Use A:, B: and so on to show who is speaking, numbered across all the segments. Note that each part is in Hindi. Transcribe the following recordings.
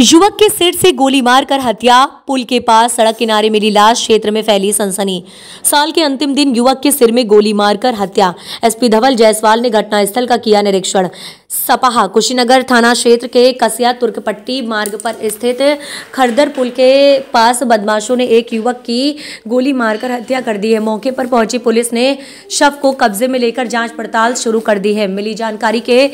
A: युवक के सिर से गोली मारकर हत्या पुल के पास सड़क किनारे मिली लाश क्षेत्र में फैली सनसनी साल के अंतिम दिन युवक के सिर में गोली मारकर हत्या एसपी धवल जायसवाल ने घटनास्थल का किया निरीक्षण सपाहा कुशीनगर थाना क्षेत्र के कसिया तुर्कपट्टी मार्ग पर स्थित खरदर पुल के पास बदमाशों ने एक युवक की गोली मारकर हत्या कर दी है मौके पर पहुंची पुलिस ने शव को कब्जे में लेकर जांच पड़ताल शुरू कर दी है मिली जानकारी के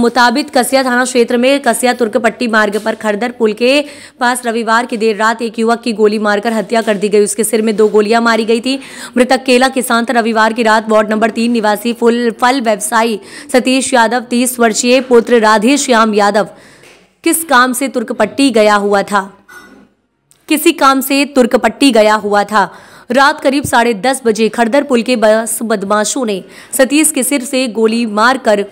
A: मुताबिक कसिया थाना क्षेत्र में कसिया तुर्कपट्टी मार्ग पर खरदर पुल के पास रविवार की देर रात एक युवक की गोली मारकर हत्या कर दी गई उसके सिर में दो गोलियां मारी गई थी मृतक केला किसान रविवार की रात वार्ड नंबर तीन निवासी फुल फल व्यवसायी सतीश यादव तीस वर्षीय पुत्र राधे श्याम यादव किस काम से तुर्कपट्टी गया हुआ था किसी काम से तुर्कपट्टी गया हुआ था रात करीब साढ़े दस बजे खरदर पुल के बस बदमाशों ने सतीश के सिर से गोली मारकर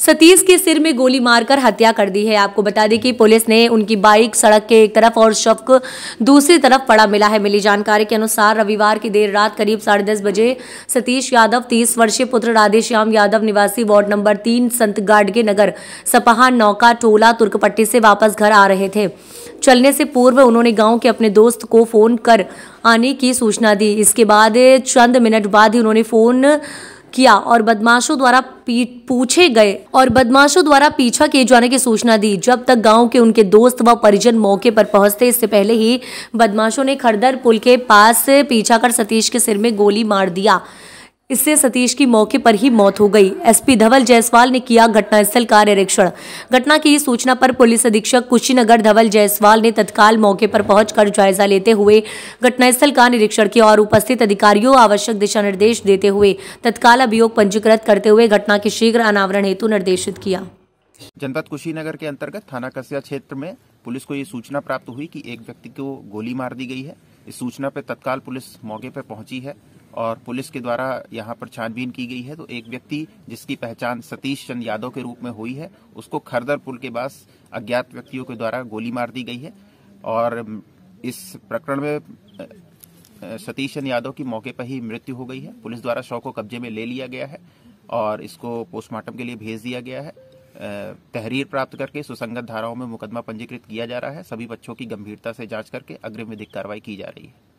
A: सतीश के सिर में गोली मारकर हत्या कर दी है आपको बता दें कि पुलिस ने उनकी बाइक सड़क के एक तरफ और शव को दूसरी तरफ पड़ा मिला है मिली जानकारी के अनुसार रविवार की देर रात करीब साढ़े दस बजे सतीश यादव तीस वर्षीय पुत्र राधेश्याम यादव निवासी वार्ड नंबर तीन संत गाडगे नगर सपहा नौका टोला तुर्कपट्टी से वापस घर आ रहे थे चलने से पूर्व उन्होंने गांव के अपने दोस्त को फोन कर आने की सूचना दी इसके बाद चंद मिनट बाद ही उन्होंने फोन किया और बदमाशों द्वारा पूछे गए और बदमाशों द्वारा पीछा किए जाने की सूचना दी जब तक गांव के उनके दोस्त व परिजन मौके पर पहुंचते इससे पहले ही बदमाशों ने खरदर पुल के पास पीछा कर सतीश के सिर में गोली मार दिया इससे सतीश की मौके पर ही मौत हो गई एसपी धवल जायसवाल ने किया घटनास्थल का निरीक्षण घटना की सूचना पर पुलिस अधीक्षक कुशीनगर धवल जायसवाल ने तत्काल मौके पर पहुंचकर जायजा लेते हुए घटनास्थल का निरीक्षण किया और उपस्थित अधिकारियों आवश्यक दिशा निर्देश देते हुए तत्काल अभियोग पंजीकृत करते हुए घटना के शीघ्र अनावरण हेतु निर्देशित किया
B: जनपद कुशीनगर के अंतर्गत थाना कसिया क्षेत्र में पुलिस को ये सूचना प्राप्त हुई कि एक व्यक्ति को गोली मार दी गई है इस सूचना पर तत्काल पुलिस मौके पर पहुंची है और पुलिस के द्वारा यहाँ पर छानबीन की गई है तो एक व्यक्ति जिसकी पहचान सतीश चंद यादव के रूप में हुई है उसको खरदर पुल के पास अज्ञात व्यक्तियों के द्वारा गोली मार दी गई है और इस प्रकरण में सतीश चंद यादव की मौके पर ही मृत्यु हो गई है पुलिस द्वारा शव को कब्जे में ले लिया गया है और इसको पोस्टमार्टम के लिए भेज दिया गया है तहरीर प्राप्त करके सुसंगत धाराओं में मुकदमा पंजीकृत किया जा रहा है सभी बच्चों की गंभीरता से जांच करके अग्रिम विधिक कार्रवाई की जा रही है